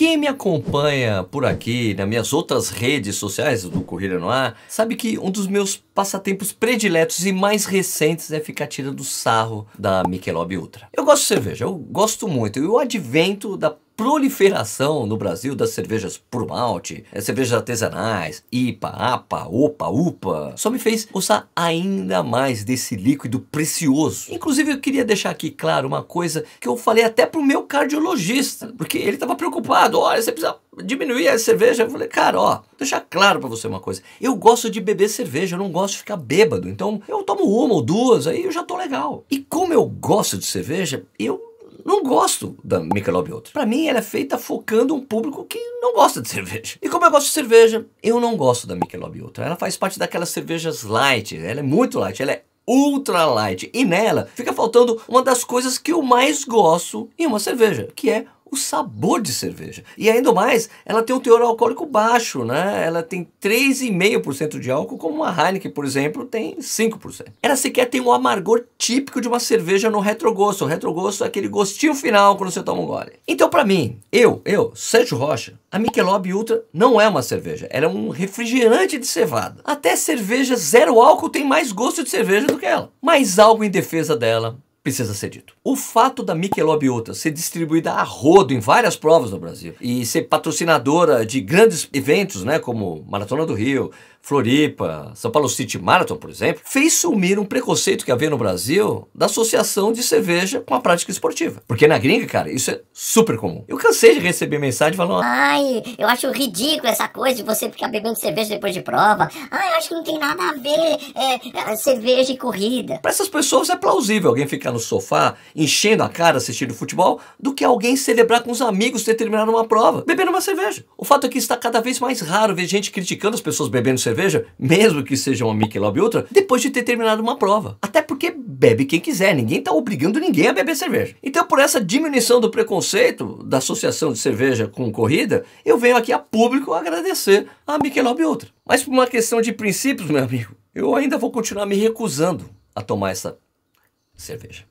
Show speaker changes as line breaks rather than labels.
Quem me acompanha por aqui, nas minhas outras redes sociais do Corrida no Ar, sabe que um dos meus passatempos prediletos e mais recentes é ficar tirando sarro da Michelob Ultra. Eu gosto de cerveja, eu gosto muito. E o advento da proliferação no Brasil das cervejas por malte, eh, cervejas artesanais, IPA, APA, OPA, UPA, só me fez gostar ainda mais desse líquido precioso. Inclusive, eu queria deixar aqui claro uma coisa que eu falei até pro meu cardiologista, porque ele estava preocupado, olha, você precisa diminuir a cerveja. Eu falei, cara, ó, deixar claro para você uma coisa. Eu gosto de beber cerveja, eu não gosto de ficar bêbado. Então, eu tomo uma ou duas, aí eu já tô legal. E como eu gosto de cerveja, eu não gosto da Ultra. Para mim, ela é feita focando um público que não gosta de cerveja. E como eu gosto de cerveja, eu não gosto da Ultra. Ela faz parte daquelas cervejas light, ela é muito light, ela é ultra light. E nela fica faltando uma das coisas que eu mais gosto em uma cerveja, que é o sabor de cerveja. E ainda mais, ela tem um teor alcoólico baixo, né? Ela tem 3,5% de álcool, como uma Heineken, por exemplo, tem 5%. Ela sequer tem o amargor típico de uma cerveja no retrogosto. O retrogosto é aquele gostinho final quando você toma um gole. Então, para mim, eu, eu, Sérgio Rocha, a Michelob Ultra não é uma cerveja, ela é um refrigerante de cevada. Até cerveja zero álcool tem mais gosto de cerveja do que ela. Mas algo em defesa dela precisa ser dito. O fato da Ultra ser distribuída a rodo em várias provas no Brasil e ser patrocinadora de grandes eventos, né, como Maratona do Rio, Floripa, São Paulo City Marathon, por exemplo, fez sumir um preconceito que havia no Brasil da associação de cerveja com a prática esportiva. Porque na gringa, cara, isso é super comum. Eu cansei de receber mensagem falando: ah, Ai, eu acho ridículo essa coisa de você ficar bebendo cerveja depois de prova. Ai, ah, eu acho que não tem nada a ver é, é cerveja e corrida. Para essas pessoas é plausível alguém ficar no sofá enchendo a cara assistindo futebol do que alguém celebrar com os amigos ter terminado uma prova, bebendo uma cerveja. O fato é que está cada vez mais raro ver gente criticando as pessoas bebendo cerveja cerveja, mesmo que seja uma Michelob Ultra, depois de ter terminado uma prova. Até porque bebe quem quiser, ninguém está obrigando ninguém a beber cerveja. Então, por essa diminuição do preconceito da associação de cerveja com corrida, eu venho aqui a público agradecer a Michelob Ultra. Mas por uma questão de princípios, meu amigo, eu ainda vou continuar me recusando a tomar essa cerveja.